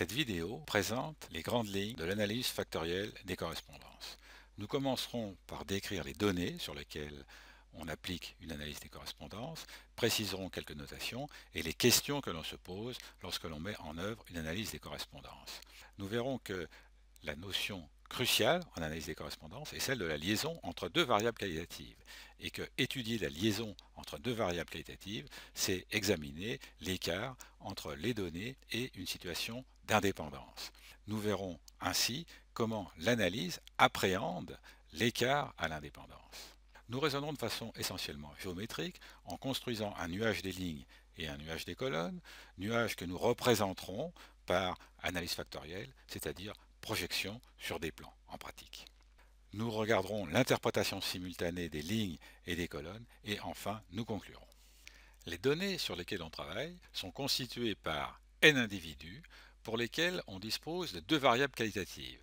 Cette vidéo présente les grandes lignes de l'analyse factorielle des correspondances. Nous commencerons par décrire les données sur lesquelles on applique une analyse des correspondances, préciserons quelques notations et les questions que l'on se pose lorsque l'on met en œuvre une analyse des correspondances. Nous verrons que la notion cruciale en analyse des correspondances est celle de la liaison entre deux variables qualitatives et que étudier la liaison entre deux variables qualitatives, c'est examiner l'écart entre les données et une situation d'indépendance. Nous verrons ainsi comment l'analyse appréhende l'écart à l'indépendance. Nous raisonnons de façon essentiellement géométrique en construisant un nuage des lignes et un nuage des colonnes, nuage que nous représenterons par analyse factorielle, c'est-à-dire projection sur des plans en pratique. Nous regarderons l'interprétation simultanée des lignes et des colonnes et enfin nous conclurons. Les données sur lesquelles on travaille sont constituées par n individus pour lesquels on dispose de deux variables qualitatives.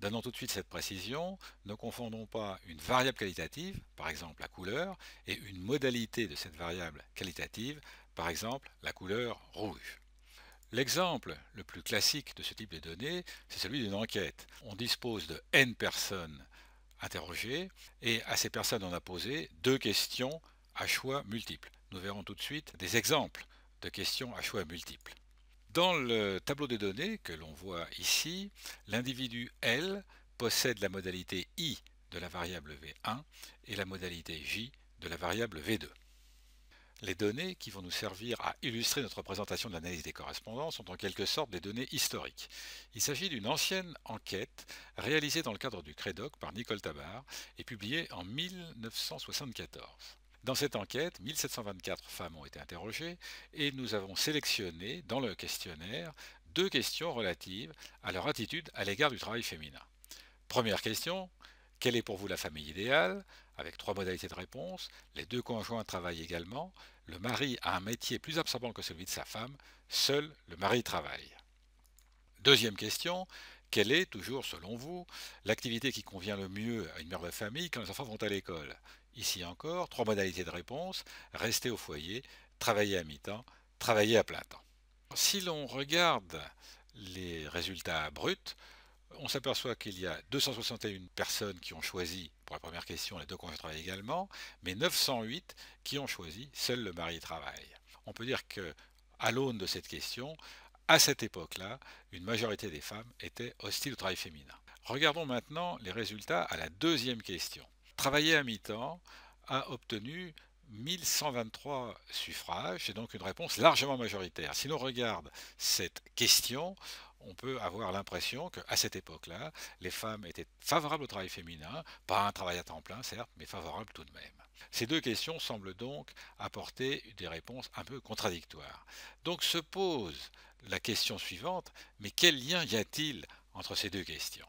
Donnons tout de suite cette précision, ne confondons pas une variable qualitative, par exemple la couleur, et une modalité de cette variable qualitative, par exemple la couleur rouge. L'exemple le plus classique de ce type de données, c'est celui d'une enquête. On dispose de n personnes interrogées et à ces personnes on a posé deux questions à choix multiples. Nous verrons tout de suite des exemples de questions à choix multiples. Dans le tableau de données que l'on voit ici, l'individu L possède la modalité I de la variable V1 et la modalité J de la variable V2. Les données qui vont nous servir à illustrer notre présentation de l'analyse des correspondances sont en quelque sorte des données historiques. Il s'agit d'une ancienne enquête réalisée dans le cadre du CREDOC par Nicole Tabar et publiée en 1974. Dans cette enquête, 1724 femmes ont été interrogées et nous avons sélectionné dans le questionnaire deux questions relatives à leur attitude à l'égard du travail féminin. Première question, quelle est pour vous la famille idéale avec trois modalités de réponse, les deux conjoints travaillent également, le mari a un métier plus absorbant que celui de sa femme, seul le mari travaille. Deuxième question, quelle est, toujours selon vous, l'activité qui convient le mieux à une mère de famille quand les enfants vont à l'école Ici encore, trois modalités de réponse, rester au foyer, travailler à mi-temps, travailler à plein temps. Si l'on regarde les résultats bruts, on s'aperçoit qu'il y a 261 personnes qui ont choisi, pour la première question, les deux conjoints travail également, mais 908 qui ont choisi seul le mari travail. On peut dire que, à l'aune de cette question, à cette époque-là, une majorité des femmes étaient hostiles au travail féminin. Regardons maintenant les résultats à la deuxième question. Travailler à mi-temps a obtenu 1123 suffrages, c'est donc une réponse largement majoritaire. Si l'on regarde cette question, on peut avoir l'impression qu'à cette époque-là, les femmes étaient favorables au travail féminin, pas un travail à temps plein, certes, mais favorables tout de même. Ces deux questions semblent donc apporter des réponses un peu contradictoires. Donc se pose la question suivante, mais quel lien y a-t-il entre ces deux questions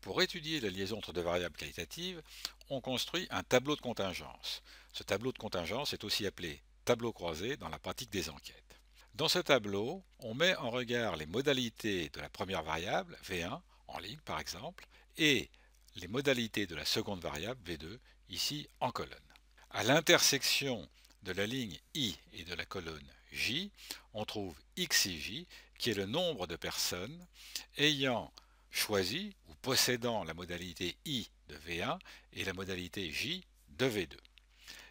pour étudier la liaison entre deux variables qualitatives, on construit un tableau de contingence. Ce tableau de contingence est aussi appelé tableau croisé dans la pratique des enquêtes. Dans ce tableau, on met en regard les modalités de la première variable, V1, en ligne par exemple, et les modalités de la seconde variable, V2, ici en colonne. À l'intersection de la ligne I et de la colonne J, on trouve J, qui est le nombre de personnes ayant choisi ou possédant la modalité I de V1 et la modalité J de V2.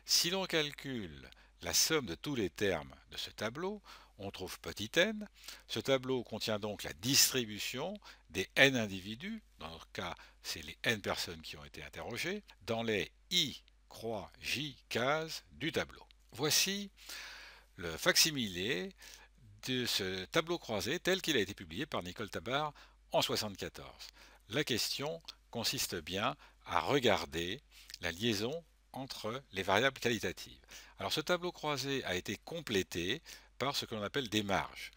Si l'on calcule la somme de tous les termes de ce tableau, on trouve petit n. Ce tableau contient donc la distribution des n individus, dans notre cas c'est les n personnes qui ont été interrogées, dans les i, croix, j cases du tableau. Voici le facsimilé de ce tableau croisé tel qu'il a été publié par Nicole Tabar en 1974. La question consiste bien à regarder la liaison entre les variables qualitatives. Alors ce tableau croisé a été complété par ce que l'on appelle des marges.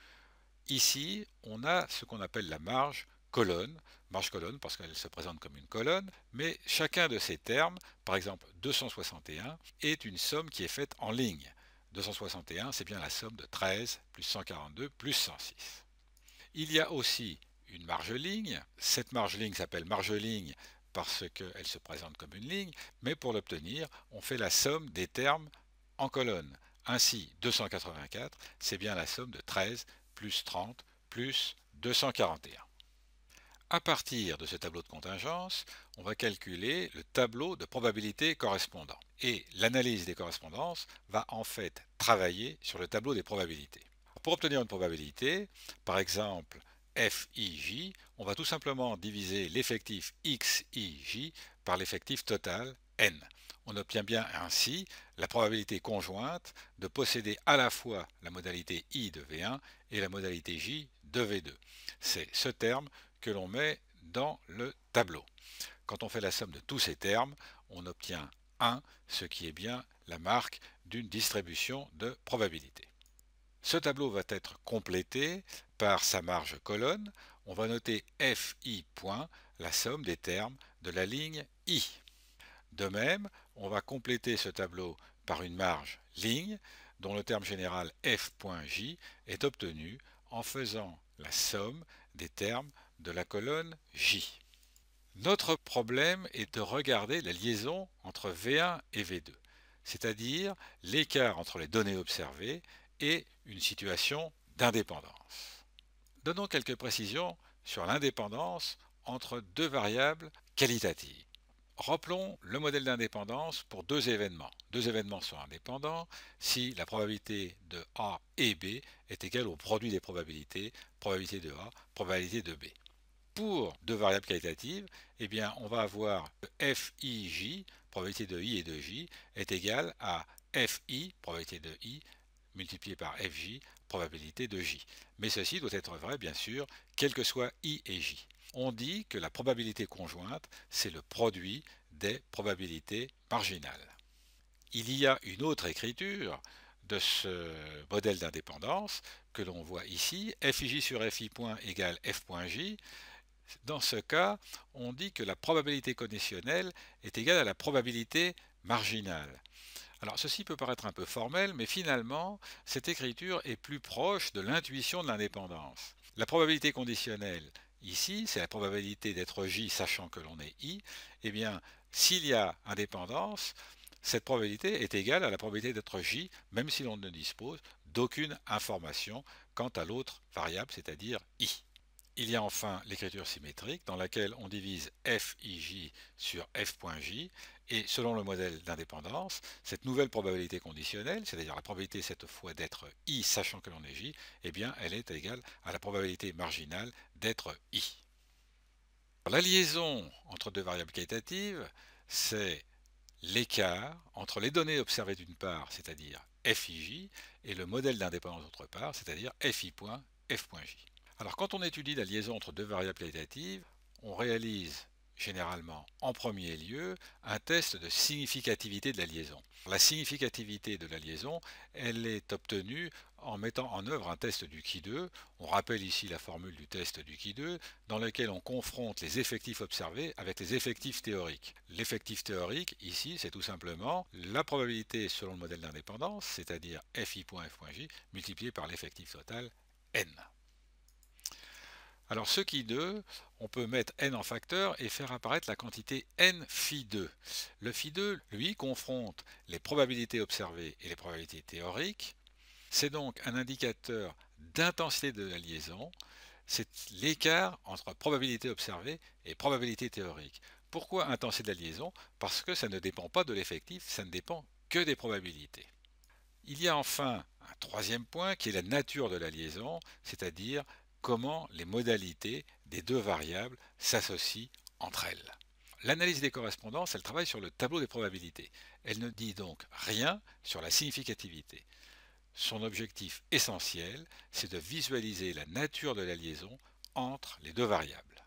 Ici, on a ce qu'on appelle la marge colonne, marge colonne parce qu'elle se présente comme une colonne, mais chacun de ces termes, par exemple 261, est une somme qui est faite en ligne. 261, c'est bien la somme de 13 plus 142 plus 106. Il y a aussi une marge ligne. Cette marge ligne s'appelle marge ligne parce qu'elle se présente comme une ligne, mais pour l'obtenir, on fait la somme des termes en colonne. Ainsi, 284, c'est bien la somme de 13 plus 30 plus 241. A partir de ce tableau de contingence, on va calculer le tableau de probabilité correspondant. Et l'analyse des correspondances va en fait travailler sur le tableau des probabilités. Pour obtenir une probabilité, par exemple FIJ, on va tout simplement diviser l'effectif XIJ par l'effectif total N on obtient bien ainsi la probabilité conjointe de posséder à la fois la modalité I de V1 et la modalité J de V2. C'est ce terme que l'on met dans le tableau. Quand on fait la somme de tous ces termes, on obtient 1, ce qui est bien la marque d'une distribution de probabilité. Ce tableau va être complété par sa marge colonne. On va noter FI point, la somme des termes de la ligne I. De même, on va compléter ce tableau par une marge ligne dont le terme général f.j est obtenu en faisant la somme des termes de la colonne j. Notre problème est de regarder la liaison entre V1 et V2, c'est-à-dire l'écart entre les données observées et une situation d'indépendance. Donnons quelques précisions sur l'indépendance entre deux variables qualitatives. Rappelons le modèle d'indépendance pour deux événements. Deux événements sont indépendants si la probabilité de A et B est égale au produit des probabilités, probabilité de A, probabilité de B. Pour deux variables qualitatives, eh bien, on va avoir FIJ, probabilité de I et de J, est égale à FI, probabilité de I, multiplié par FJ, probabilité de J. Mais ceci doit être vrai, bien sûr, quel que soit I et J on dit que la probabilité conjointe, c'est le produit des probabilités marginales. Il y a une autre écriture de ce modèle d'indépendance que l'on voit ici, Fij sur Fi point égale F.j. Dans ce cas, on dit que la probabilité conditionnelle est égale à la probabilité marginale. Alors ceci peut paraître un peu formel, mais finalement, cette écriture est plus proche de l'intuition de l'indépendance. La probabilité conditionnelle, ici, c'est la probabilité d'être J sachant que l'on est I, eh bien, s'il y a indépendance, cette probabilité est égale à la probabilité d'être J, même si l'on ne dispose d'aucune information quant à l'autre variable, c'est-à-dire I. Il y a enfin l'écriture symétrique dans laquelle on divise FIJ sur F.J et selon le modèle d'indépendance, cette nouvelle probabilité conditionnelle, c'est-à-dire la probabilité cette fois d'être i sachant que l'on est j, eh bien elle est égale à la probabilité marginale d'être i. la liaison entre deux variables qualitatives, c'est l'écart entre les données observées d'une part, c'est-à-dire fij, et le modèle d'indépendance d'autre part, c'est-à-dire fi point Alors quand on étudie la liaison entre deux variables qualitatives, on réalise généralement en premier lieu un test de significativité de la liaison. La significativité de la liaison, elle est obtenue en mettant en œuvre un test du qui 2. On rappelle ici la formule du test du qui 2 dans lequel on confronte les effectifs observés avec les effectifs théoriques. L'effectif théorique ici, c'est tout simplement la probabilité selon le modèle d'indépendance, c'est-à-dire fi.f.j multiplié par l'effectif total n. Alors ce qui 2, on peut mettre n en facteur et faire apparaître la quantité n phi 2. Le phi 2, lui, confronte les probabilités observées et les probabilités théoriques. C'est donc un indicateur d'intensité de la liaison. C'est l'écart entre probabilité observée et probabilité théorique. Pourquoi intensité de la liaison Parce que ça ne dépend pas de l'effectif, ça ne dépend que des probabilités. Il y a enfin un troisième point qui est la nature de la liaison, c'est-à-dire comment les modalités des deux variables s'associent entre elles. L'analyse des correspondances, elle travaille sur le tableau des probabilités. Elle ne dit donc rien sur la significativité. Son objectif essentiel, c'est de visualiser la nature de la liaison entre les deux variables.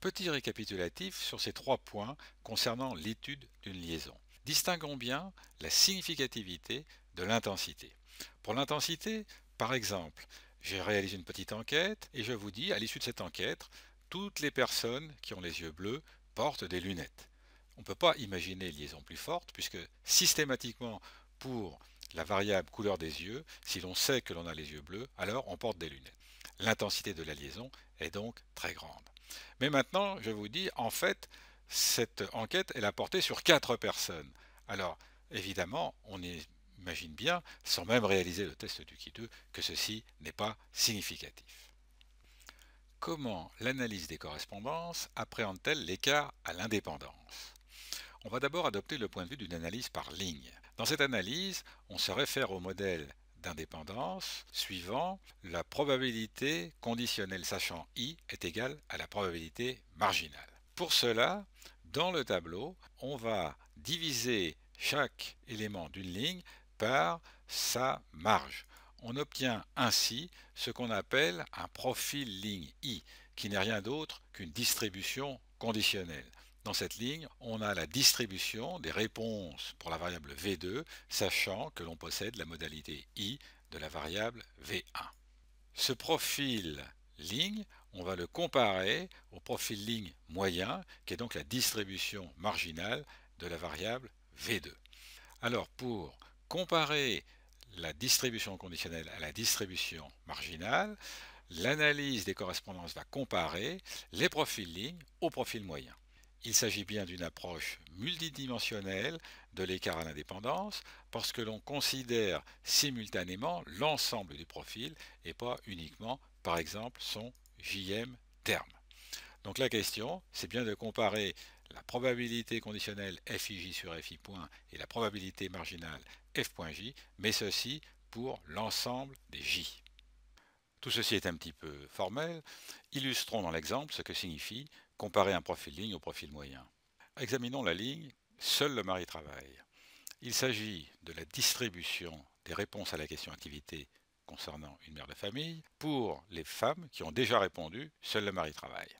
Petit récapitulatif sur ces trois points concernant l'étude d'une liaison. Distinguons bien la significativité de l'intensité. Pour l'intensité, par exemple, j'ai réalisé une petite enquête et je vous dis, à l'issue de cette enquête, toutes les personnes qui ont les yeux bleus portent des lunettes. On ne peut pas imaginer une liaison plus forte puisque systématiquement pour la variable couleur des yeux, si l'on sait que l'on a les yeux bleus, alors on porte des lunettes. L'intensité de la liaison est donc très grande. Mais maintenant, je vous dis, en fait, cette enquête, elle a porté sur quatre personnes. Alors, évidemment, on est imagine bien, sans même réaliser le test du qi 2 que ceci n'est pas significatif. Comment l'analyse des correspondances appréhende-t-elle l'écart à l'indépendance On va d'abord adopter le point de vue d'une analyse par ligne. Dans cette analyse, on se réfère au modèle d'indépendance suivant la probabilité conditionnelle sachant i est égale à la probabilité marginale. Pour cela, dans le tableau, on va diviser chaque élément d'une ligne sa marge. On obtient ainsi ce qu'on appelle un profil ligne I, qui n'est rien d'autre qu'une distribution conditionnelle. Dans cette ligne, on a la distribution des réponses pour la variable V2, sachant que l'on possède la modalité I de la variable V1. Ce profil ligne, on va le comparer au profil ligne moyen, qui est donc la distribution marginale de la variable V2. Alors pour comparer la distribution conditionnelle à la distribution marginale, l'analyse des correspondances va comparer les profils lignes au profil moyen. Il s'agit bien d'une approche multidimensionnelle de l'écart à l'indépendance parce que l'on considère simultanément l'ensemble du profil et pas uniquement, par exemple, son JM terme. Donc la question, c'est bien de comparer la probabilité conditionnelle Fij sur Fi point et la probabilité marginale F.j, mais ceci pour l'ensemble des J. Tout ceci est un petit peu formel. Illustrons dans l'exemple ce que signifie comparer un profil ligne au profil moyen. Examinons la ligne Seul le mari travaille. Il s'agit de la distribution des réponses à la question activité concernant une mère de famille pour les femmes qui ont déjà répondu Seul le mari travaille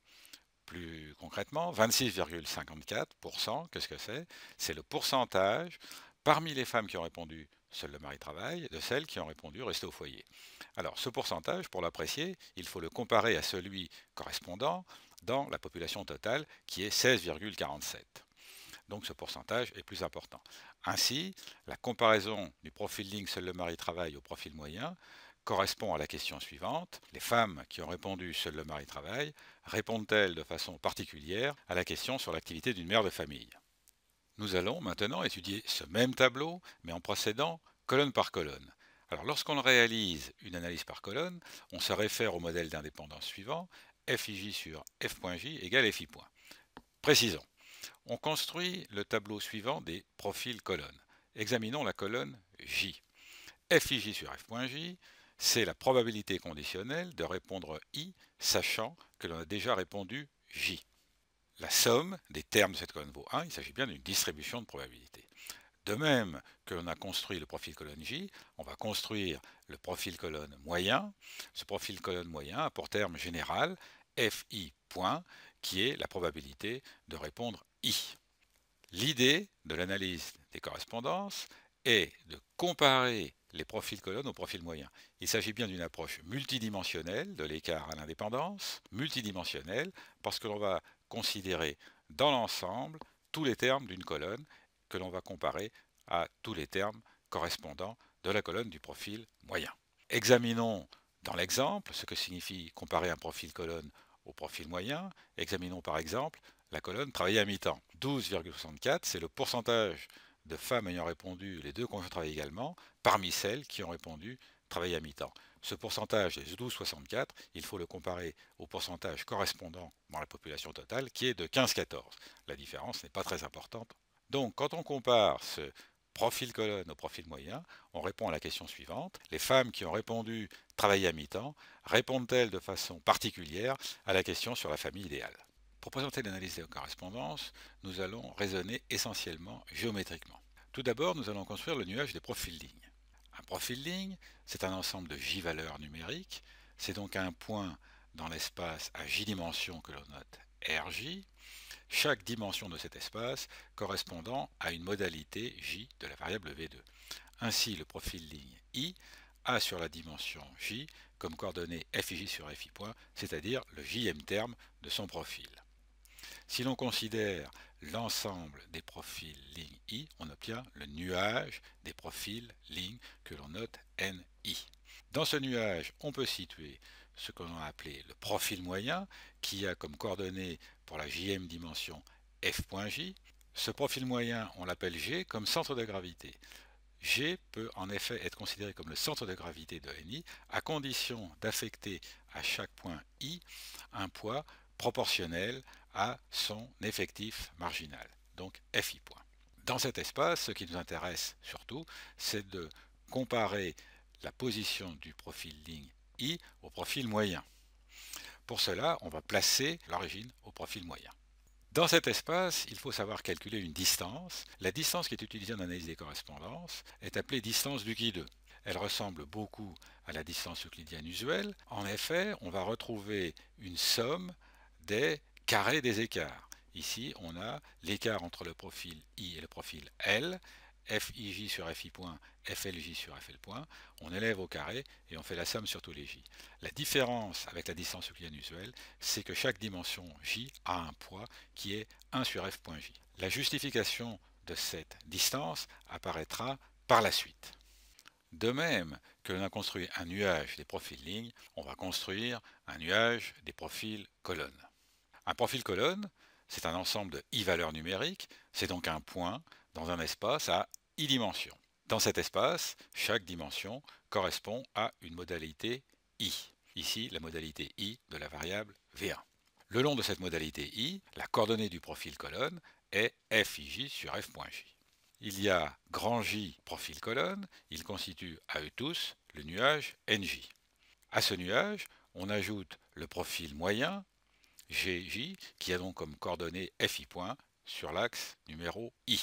plus concrètement, 26,54%, qu'est-ce que c'est C'est le pourcentage parmi les femmes qui ont répondu seul le mari travaille, de celles qui ont répondu rester au foyer. Alors ce pourcentage, pour l'apprécier, il faut le comparer à celui correspondant dans la population totale qui est 16,47. Donc ce pourcentage est plus important. Ainsi, la comparaison du profil ligne seul le mari travaille au profil moyen correspond à la question suivante. Les femmes qui ont répondu seul le mari travaille répondent-elles de façon particulière à la question sur l'activité d'une mère de famille Nous allons maintenant étudier ce même tableau, mais en procédant colonne par colonne. Alors lorsqu'on réalise une analyse par colonne, on se réfère au modèle d'indépendance suivant, Fij sur F.J égale Fi Précisons, on construit le tableau suivant des profils colonnes. Examinons la colonne J. Fij sur F.J c'est la probabilité conditionnelle de répondre i, sachant que l'on a déjà répondu j. La somme des termes de cette colonne vaut 1, il s'agit bien d'une distribution de probabilité. De même que l'on a construit le profil colonne J, on va construire le profil colonne moyen. Ce profil colonne moyen a pour terme général FI point, qui est la probabilité de répondre I. L'idée de l'analyse des correspondances est de comparer les profils colonnes au profil moyen. Il s'agit bien d'une approche multidimensionnelle de l'écart à l'indépendance, multidimensionnelle parce que l'on va considérer dans l'ensemble tous les termes d'une colonne que l'on va comparer à tous les termes correspondants de la colonne du profil moyen. Examinons dans l'exemple ce que signifie comparer un profil colonne au profil moyen. Examinons par exemple la colonne travaillée à mi-temps. 12,64, c'est le pourcentage de femmes ayant répondu, les deux conjoints travaillent également, parmi celles qui ont répondu travaillent à mi-temps. Ce pourcentage est 12,64, il faut le comparer au pourcentage correspondant dans la population totale qui est de 15,14. La différence n'est pas très importante. Donc quand on compare ce profil colonne au profil moyen, on répond à la question suivante. Les femmes qui ont répondu travailler à mi-temps répondent-elles de façon particulière à la question sur la famille idéale pour présenter l'analyse des correspondances, nous allons raisonner essentiellement géométriquement. Tout d'abord, nous allons construire le nuage des profils lignes. Un profil ligne, c'est un ensemble de j-valeurs numériques, c'est donc un point dans l'espace à j dimensions que l'on note rj, chaque dimension de cet espace correspondant à une modalité j de la variable v2. Ainsi, le profil ligne i a sur la dimension j comme coordonnée fij sur fi point, c'est-à-dire le jm terme de son profil. Si l'on considère l'ensemble des profils ligne I, on obtient le nuage des profils lignes que l'on note NI. Dans ce nuage, on peut situer ce que l'on a appelé le profil moyen, qui a comme coordonnée pour la JM dimension F.J. Ce profil moyen, on l'appelle G comme centre de gravité. G peut en effet être considéré comme le centre de gravité de NI, à condition d'affecter à chaque point I un poids proportionnel à son effectif marginal, donc FI point. Dans cet espace, ce qui nous intéresse surtout, c'est de comparer la position du profil ligne I au profil moyen. Pour cela, on va placer l'origine au profil moyen. Dans cet espace, il faut savoir calculer une distance. La distance qui est utilisée en analyse des correspondances est appelée distance du guide. Elle ressemble beaucoup à la distance euclidienne usuelle. En effet, on va retrouver une somme des carré des écarts. Ici, on a l'écart entre le profil I et le profil L, FIJ sur FI point, FLJ sur FL point. On élève au carré et on fait la somme sur tous les J. La différence avec la distance euclidienne usuelle, c'est que chaque dimension J a un poids qui est 1 sur F point J. La justification de cette distance apparaîtra par la suite. De même que l'on a construit un nuage des profils lignes, on va construire un nuage des profils colonnes. Un profil colonne, c'est un ensemble de i-valeurs numériques, c'est donc un point dans un espace à i dimensions. Dans cet espace, chaque dimension correspond à une modalité i. Ici, la modalité i de la variable v1. Le long de cette modalité i, la coordonnée du profil colonne est fij sur f.j. Il y a grand J profil colonne, il constitue à eux tous le nuage NJ. À ce nuage, on ajoute le profil moyen GJ, qui a donc comme coordonnée FI point sur l'axe numéro I.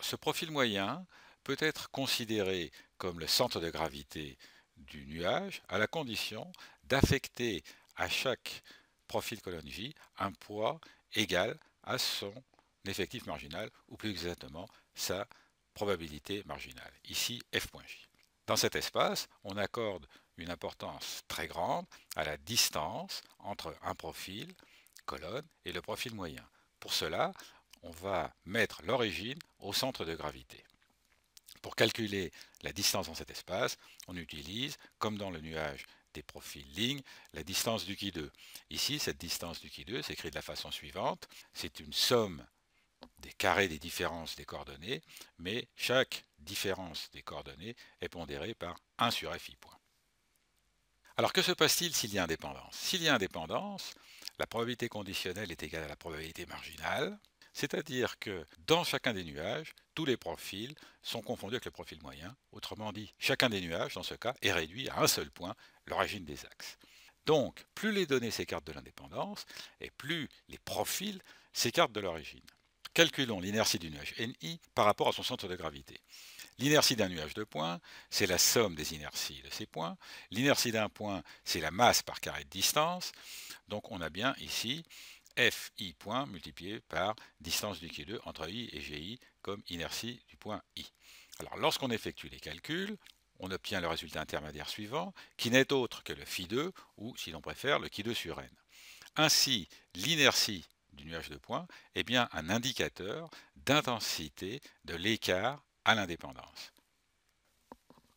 Ce profil moyen peut être considéré comme le centre de gravité du nuage à la condition d'affecter à chaque profil colonne J un poids égal à son effectif marginal, ou plus exactement sa probabilité marginale, ici F.J. Dans cet espace, on accorde une importance très grande à la distance entre un profil colonne et le profil moyen. Pour cela, on va mettre l'origine au centre de gravité. Pour calculer la distance dans cet espace, on utilise, comme dans le nuage des profils lignes, la distance du qui 2. Ici, cette distance du qui 2 s'écrit de la façon suivante. C'est une somme des carrés des différences des coordonnées, mais chaque différence des coordonnées est pondérée par 1 sur fi point. Alors que se passe-t-il s'il y a indépendance S'il y a indépendance, la probabilité conditionnelle est égale à la probabilité marginale, c'est-à-dire que dans chacun des nuages, tous les profils sont confondus avec le profil moyen. Autrement dit, chacun des nuages, dans ce cas, est réduit à un seul point, l'origine des axes. Donc, plus les données s'écartent de l'indépendance, et plus les profils s'écartent de l'origine. Calculons l'inertie du nuage NI par rapport à son centre de gravité. L'inertie d'un nuage de points, c'est la somme des inerties de ces points. L'inertie d'un point, c'est la masse par carré de distance. Donc on a bien ici fi point multiplié par distance du Q2 entre i et gi comme inertie du point i. Alors lorsqu'on effectue les calculs, on obtient le résultat intermédiaire suivant, qui n'est autre que le phi2, ou si l'on préfère, le Q2 sur n. Ainsi, l'inertie du nuage de points est bien un indicateur d'intensité de l'écart à l'indépendance.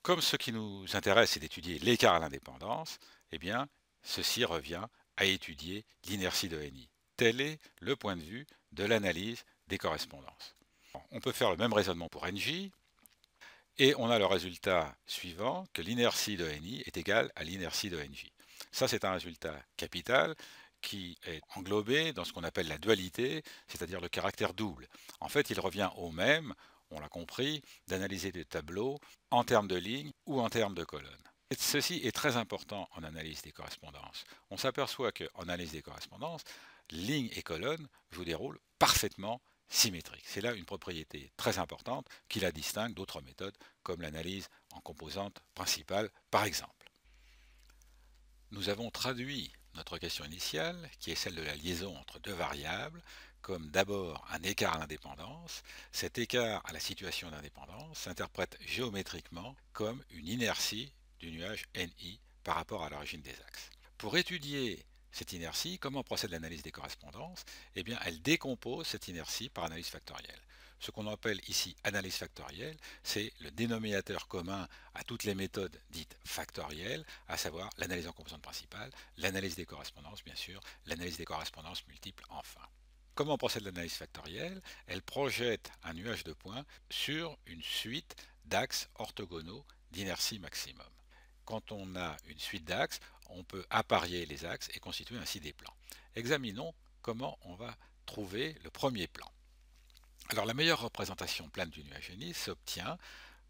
Comme ce qui nous intéresse est d'étudier l'écart à l'indépendance, eh bien, ceci revient à étudier l'inertie de NI. Tel est le point de vue de l'analyse des correspondances. On peut faire le même raisonnement pour NJ, et on a le résultat suivant, que l'inertie de NI est égale à l'inertie de NJ. Ça, c'est un résultat capital qui est englobé dans ce qu'on appelle la dualité, c'est-à-dire le caractère double. En fait, il revient au même on l'a compris, d'analyser des tableaux en termes de lignes ou en termes de colonnes. ceci est très important en analyse des correspondances. On s'aperçoit qu'en analyse des correspondances, lignes et colonnes vous des parfaitement symétriques. C'est là une propriété très importante qui la distingue d'autres méthodes comme l'analyse en composantes principales par exemple. Nous avons traduit notre question initiale, qui est celle de la liaison entre deux variables, comme d'abord un écart à l'indépendance, cet écart à la situation d'indépendance s'interprète géométriquement comme une inertie du nuage NI par rapport à l'origine des axes. Pour étudier cette inertie, comment procède l'analyse des correspondances Eh bien, elle décompose cette inertie par analyse factorielle. Ce qu'on appelle ici analyse factorielle, c'est le dénominateur commun à toutes les méthodes dites factorielles, à savoir l'analyse en composante principale, l'analyse des correspondances bien sûr, l'analyse des correspondances multiples enfin. Comment procède l'analyse factorielle Elle projette un nuage de points sur une suite d'axes orthogonaux d'inertie maximum. Quand on a une suite d'axes, on peut apparier les axes et constituer ainsi des plans. Examinons comment on va trouver le premier plan. Alors la meilleure représentation plane du nuage génie s'obtient,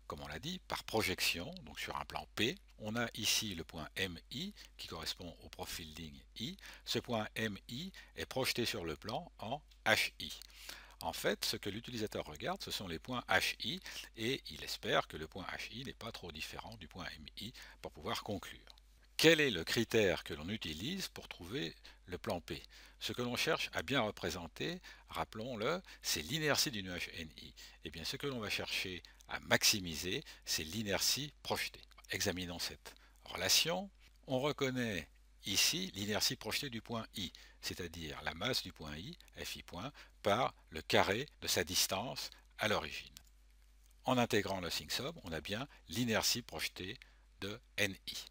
comme on l'a dit, par projection, donc sur un plan P. On a ici le point MI qui correspond au profil ligne I. Ce point MI est projeté sur le plan en HI. En fait, ce que l'utilisateur regarde, ce sont les points HI et il espère que le point HI n'est pas trop différent du point MI pour pouvoir conclure quel est le critère que l'on utilise pour trouver le plan P Ce que l'on cherche à bien représenter, rappelons-le, c'est l'inertie du nuage NI. Et eh bien ce que l'on va chercher à maximiser, c'est l'inertie projetée. Examinons cette relation. On reconnaît ici l'inertie projetée du point I, c'est-à-dire la masse du point I, Fi point, par le carré de sa distance à l'origine. En intégrant le signe on a bien l'inertie projetée de NI.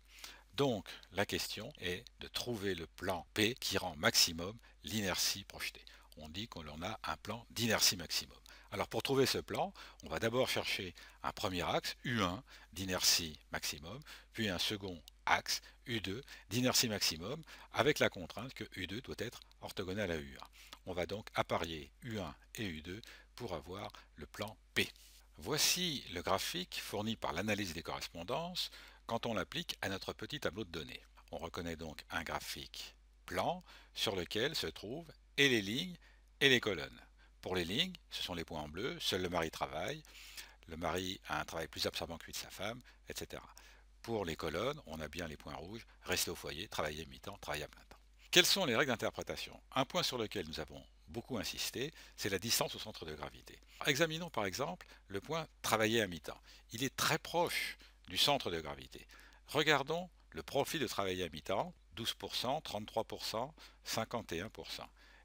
Donc la question est de trouver le plan P qui rend maximum l'inertie projetée. On dit qu'on en a un plan d'inertie maximum. Alors pour trouver ce plan, on va d'abord chercher un premier axe, U1, d'inertie maximum, puis un second axe, U2, d'inertie maximum, avec la contrainte que U2 doit être orthogonal à U1. On va donc apparier U1 et U2 pour avoir le plan P. Voici le graphique fourni par l'analyse des correspondances quand on l'applique à notre petit tableau de données. On reconnaît donc un graphique plan sur lequel se trouvent et les lignes et les colonnes. Pour les lignes, ce sont les points en bleu, seul le mari travaille, le mari a un travail plus absorbant que lui de sa femme, etc. Pour les colonnes, on a bien les points rouges, rester au foyer, travailler mi-temps, travailler à plein temps. Quelles sont les règles d'interprétation Un point sur lequel nous avons beaucoup insisté, c'est la distance au centre de gravité. Examinons par exemple le point travailler à mi-temps. Il est très proche du centre de gravité. Regardons le profil de travail à mi-temps, 12%, 33%, 51%.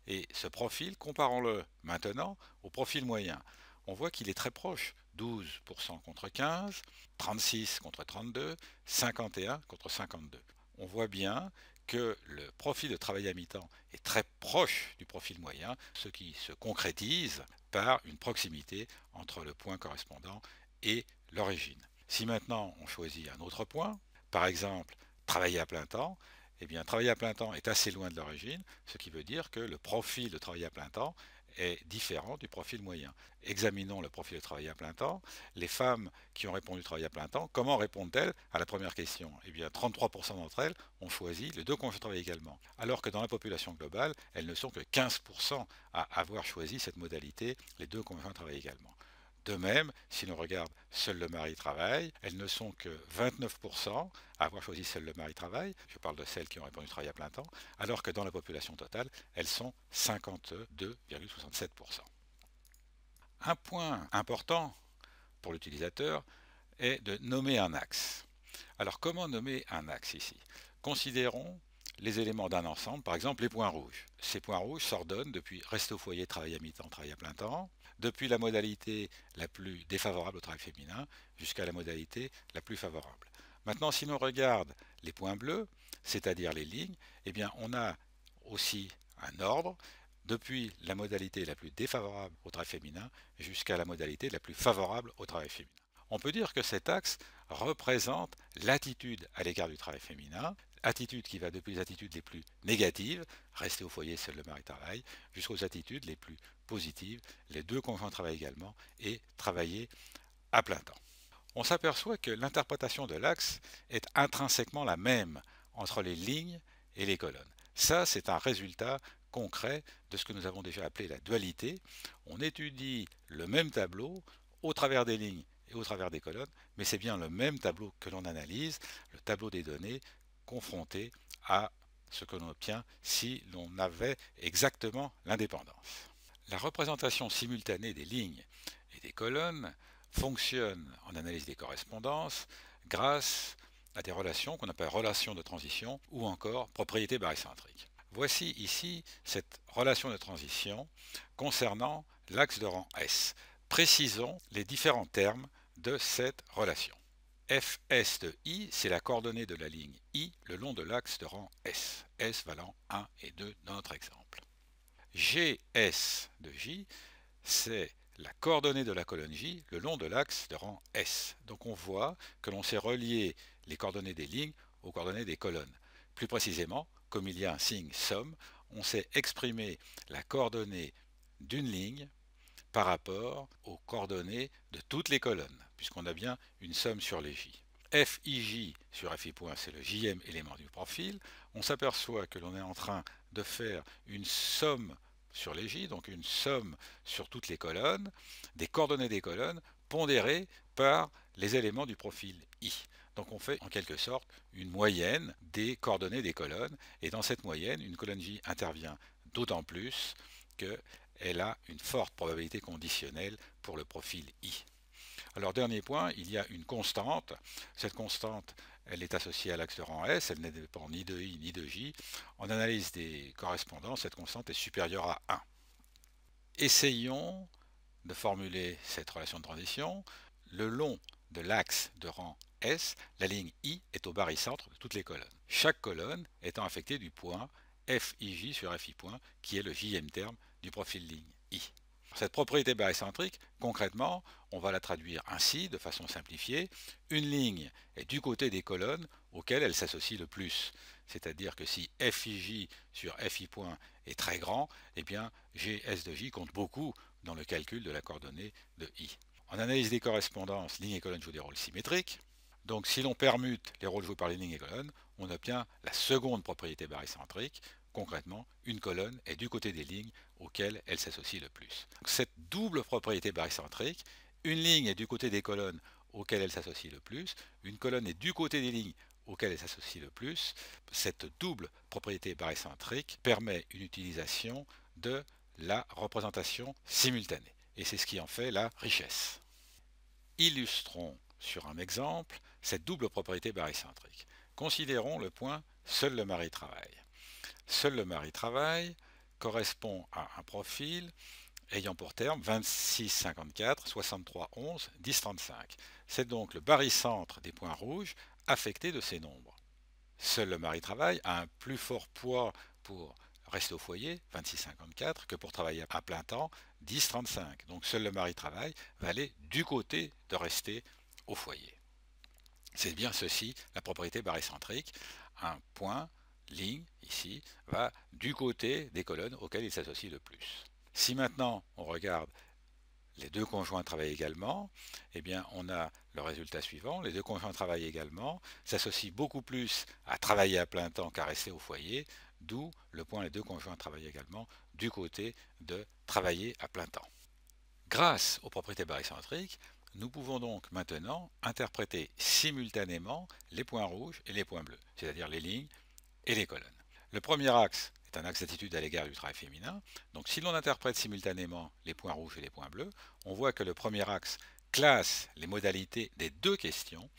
Et ce profil, comparons-le maintenant au profil moyen. On voit qu'il est très proche, 12% contre 15, 36 contre 32, 51 contre 52. On voit bien que le profil de travail à mi-temps est très proche du profil moyen, ce qui se concrétise par une proximité entre le point correspondant et l'origine. Si maintenant on choisit un autre point, par exemple travailler à plein temps, eh bien, travailler à plein temps est assez loin de l'origine, ce qui veut dire que le profil de travailler à plein temps est différent du profil moyen. Examinons le profil de travail à plein temps. Les femmes qui ont répondu travail à plein temps, comment répondent-elles à la première question Eh bien, 33% d'entre elles ont choisi les deux conjoints de travail également, alors que dans la population globale, elles ne sont que 15% à avoir choisi cette modalité, les deux conjoints travaillent travail également. De même, si l'on regarde Seul le mari travaille, elles ne sont que 29% à avoir choisi Seul le mari travaille, je parle de celles qui ont répondu travail à plein temps, alors que dans la population totale, elles sont 52,67%. Un point important pour l'utilisateur est de nommer un axe. Alors comment nommer un axe ici Considérons les éléments d'un ensemble, par exemple les points rouges. Ces points rouges s'ordonnent depuis reste au foyer, travail à mi-temps, travail à plein temps, depuis la modalité la plus défavorable au travail féminin jusqu'à la modalité la plus favorable. Maintenant, si l'on regarde les points bleus, c'est-à-dire les lignes, eh bien, on a aussi un ordre depuis la modalité la plus défavorable au travail féminin jusqu'à la modalité la plus favorable au travail féminin. On peut dire que cet axe représente l'attitude à l'égard du travail féminin, attitude qui va depuis les attitudes les plus négatives, rester au foyer, seul le mari travaille jusqu'aux attitudes les plus positives, les deux conjoints travaillent également, et travailler à plein temps. On s'aperçoit que l'interprétation de l'axe est intrinsèquement la même entre les lignes et les colonnes. Ça, c'est un résultat concret de ce que nous avons déjà appelé la dualité. On étudie le même tableau au travers des lignes et au travers des colonnes, mais c'est bien le même tableau que l'on analyse, le tableau des données confronté à ce que l'on obtient si l'on avait exactement l'indépendance. La représentation simultanée des lignes et des colonnes fonctionne en analyse des correspondances grâce à des relations qu'on appelle relations de transition ou encore propriétés barycentriques. Voici ici cette relation de transition concernant l'axe de rang S. Précisons les différents termes de cette relation fs de I, c'est la coordonnée de la ligne I le long de l'axe de rang S, S valant 1 et 2 dans notre exemple. gs de J, c'est la coordonnée de la colonne J le long de l'axe de rang S. Donc on voit que l'on sait relier les coordonnées des lignes aux coordonnées des colonnes. Plus précisément, comme il y a un signe somme, on sait exprimer la coordonnée d'une ligne par rapport aux coordonnées de toutes les colonnes, puisqu'on a bien une somme sur les J. FIJ sur FI c'est le JM élément du profil. On s'aperçoit que l'on est en train de faire une somme sur les J, donc une somme sur toutes les colonnes, des coordonnées des colonnes pondérées par les éléments du profil I. Donc on fait en quelque sorte une moyenne des coordonnées des colonnes, et dans cette moyenne, une colonne J intervient d'autant plus que elle a une forte probabilité conditionnelle pour le profil I. Alors dernier point, il y a une constante. Cette constante, elle est associée à l'axe de rang S, elle ne dépend ni de I ni de J. En analyse des correspondances, cette constante est supérieure à 1. Essayons de formuler cette relation de transition. Le long de l'axe de rang S, la ligne I est au barycentre de toutes les colonnes. Chaque colonne étant affectée du point FIJ sur FI point, qui est le jème terme du profil ligne I. Cette propriété barycentrique, concrètement, on va la traduire ainsi, de façon simplifiée. Une ligne est du côté des colonnes auxquelles elle s'associe le plus. C'est-à-dire que si FIJ sur FI point est très grand, eh bien GS de J compte beaucoup dans le calcul de la coordonnée de I. En analyse des correspondances, ligne et colonnes jouent des rôles symétriques. Donc si l'on permute les rôles joués par les lignes et colonnes, on obtient la seconde propriété barycentrique, Concrètement, une colonne est du côté des lignes auxquelles elle s'associe le plus. Cette double propriété barycentrique, une ligne est du côté des colonnes auxquelles elle s'associe le plus, une colonne est du côté des lignes auxquelles elle s'associe le plus. Cette double propriété barycentrique permet une utilisation de la représentation simultanée. Et c'est ce qui en fait la richesse. Illustrons sur un exemple cette double propriété barycentrique. Considérons le point Seul le mari travaille. Seul le mari travaille correspond à un profil ayant pour terme 26,54, 63,11, 10,35. C'est donc le barycentre des points rouges affecté de ces nombres. Seul le mari travaille a un plus fort poids pour rester au foyer 26,54, que pour travailler à plein temps 10 35. Donc seul le mari travaille va aller du côté de rester au foyer. C'est bien ceci la propriété barycentrique, un point ligne, ici, va du côté des colonnes auxquelles il s'associe le plus. Si maintenant on regarde les deux conjoints travaillent également, eh bien on a le résultat suivant, les deux conjoints travaillent également, s'associent beaucoup plus à travailler à plein temps qu'à rester au foyer, d'où le point les deux conjoints travaillent également du côté de travailler à plein temps. Grâce aux propriétés barycentriques, nous pouvons donc maintenant interpréter simultanément les points rouges et les points bleus, c'est-à-dire les lignes et les colonnes. Le premier axe est un axe d'attitude à l'égard du travail féminin. Donc si l'on interprète simultanément les points rouges et les points bleus, on voit que le premier axe classe les modalités des deux questions,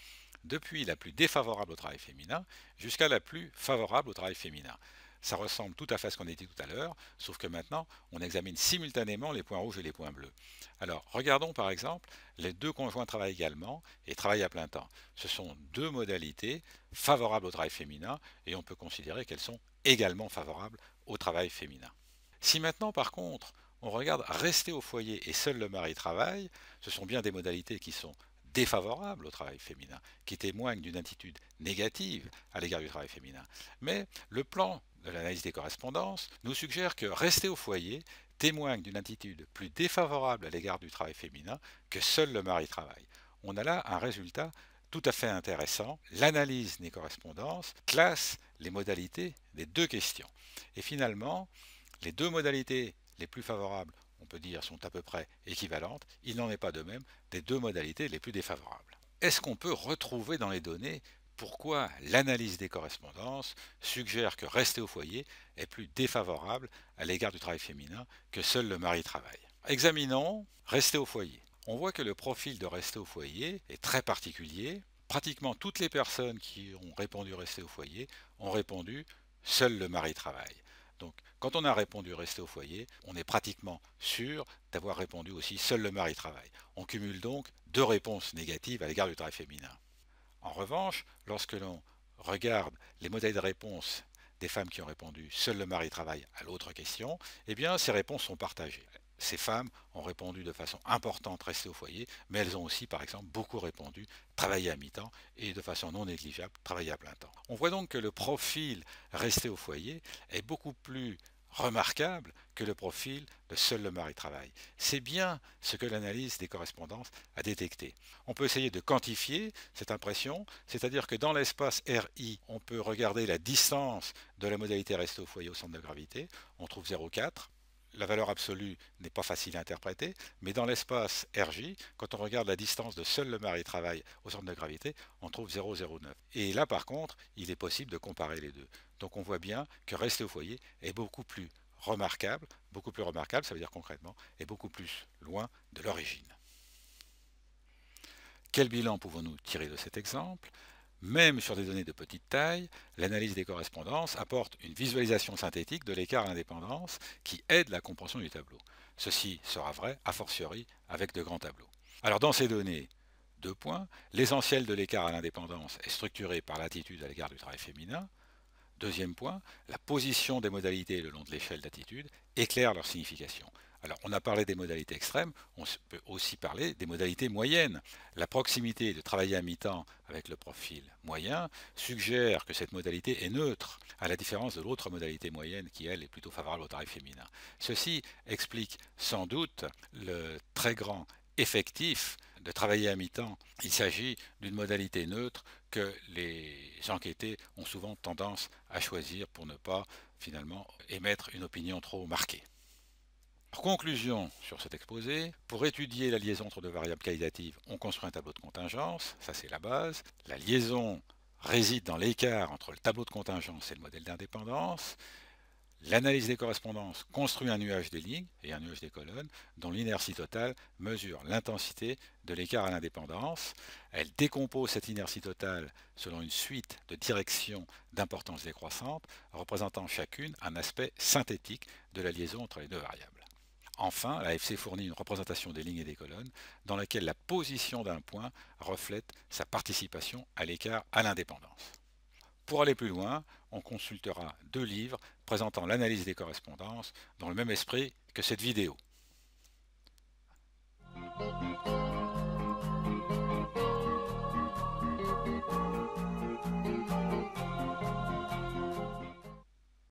depuis la plus défavorable au travail féminin jusqu'à la plus favorable au travail féminin ça ressemble tout à fait à ce qu'on a dit tout à l'heure, sauf que maintenant, on examine simultanément les points rouges et les points bleus. Alors, regardons par exemple, les deux conjoints travaillent également et travaillent à plein temps. Ce sont deux modalités favorables au travail féminin et on peut considérer qu'elles sont également favorables au travail féminin. Si maintenant, par contre, on regarde rester au foyer et seul le mari travaille, ce sont bien des modalités qui sont défavorables au travail féminin, qui témoignent d'une attitude négative à l'égard du travail féminin. Mais le plan de l'analyse des correspondances nous suggère que rester au foyer témoigne d'une attitude plus défavorable à l'égard du travail féminin que seul le mari travaille. On a là un résultat tout à fait intéressant. L'analyse des correspondances classe les modalités des deux questions. Et finalement, les deux modalités les plus favorables, on peut dire, sont à peu près équivalentes. Il n'en est pas de même des deux modalités les plus défavorables. Est-ce qu'on peut retrouver dans les données pourquoi l'analyse des correspondances suggère que rester au foyer est plus défavorable à l'égard du travail féminin que seul le mari travaille. Examinons rester au foyer. On voit que le profil de rester au foyer est très particulier. Pratiquement toutes les personnes qui ont répondu rester au foyer ont répondu seul le mari travaille. Donc, quand on a répondu rester au foyer, on est pratiquement sûr d'avoir répondu aussi seul le mari travaille. On cumule donc deux réponses négatives à l'égard du travail féminin. En revanche, lorsque l'on regarde les modèles de réponse des femmes qui ont répondu seul le mari travaille à l'autre question, eh bien ces réponses sont partagées. Ces femmes ont répondu de façon importante rester au foyer, mais elles ont aussi par exemple beaucoup répondu travailler à mi-temps et de façon non négligeable travailler à plein temps. On voit donc que le profil rester au foyer est beaucoup plus remarquable que le profil de seul le mari travaille. C'est bien ce que l'analyse des correspondances a détecté. On peut essayer de quantifier cette impression, c'est-à-dire que dans l'espace RI, on peut regarder la distance de la modalité resto au foyer au centre de gravité, on trouve 0,4 la valeur absolue n'est pas facile à interpréter, mais dans l'espace RJ, quand on regarde la distance de seul le mari travail au centre de gravité, on trouve 0,09. Et là, par contre, il est possible de comparer les deux. Donc on voit bien que rester au foyer est beaucoup plus remarquable, beaucoup plus remarquable, ça veut dire concrètement, est beaucoup plus loin de l'origine. Quel bilan pouvons-nous tirer de cet exemple même sur des données de petite taille, l'analyse des correspondances apporte une visualisation synthétique de l'écart à l'indépendance qui aide la compréhension du tableau. Ceci sera vrai, a fortiori, avec de grands tableaux. Alors dans ces données, deux points, l'essentiel de l'écart à l'indépendance est structuré par l'attitude à l'égard du travail féminin. Deuxième point, la position des modalités le long de l'échelle d'attitude éclaire leur signification. Alors, on a parlé des modalités extrêmes, on peut aussi parler des modalités moyennes. La proximité de travailler à mi-temps avec le profil moyen suggère que cette modalité est neutre, à la différence de l'autre modalité moyenne qui, elle, est plutôt favorable au tarif féminin. Ceci explique sans doute le très grand effectif de travailler à mi-temps. Il s'agit d'une modalité neutre que les enquêtés ont souvent tendance à choisir pour ne pas finalement émettre une opinion trop marquée conclusion sur cet exposé, pour étudier la liaison entre deux variables qualitatives, on construit un tableau de contingence, ça c'est la base. La liaison réside dans l'écart entre le tableau de contingence et le modèle d'indépendance. L'analyse des correspondances construit un nuage des lignes et un nuage des colonnes dont l'inertie totale mesure l'intensité de l'écart à l'indépendance. Elle décompose cette inertie totale selon une suite de directions d'importance décroissante représentant chacune un aspect synthétique de la liaison entre les deux variables. Enfin, la FC fournit une représentation des lignes et des colonnes dans laquelle la position d'un point reflète sa participation à l'écart à l'indépendance. Pour aller plus loin, on consultera deux livres présentant l'analyse des correspondances dans le même esprit que cette vidéo.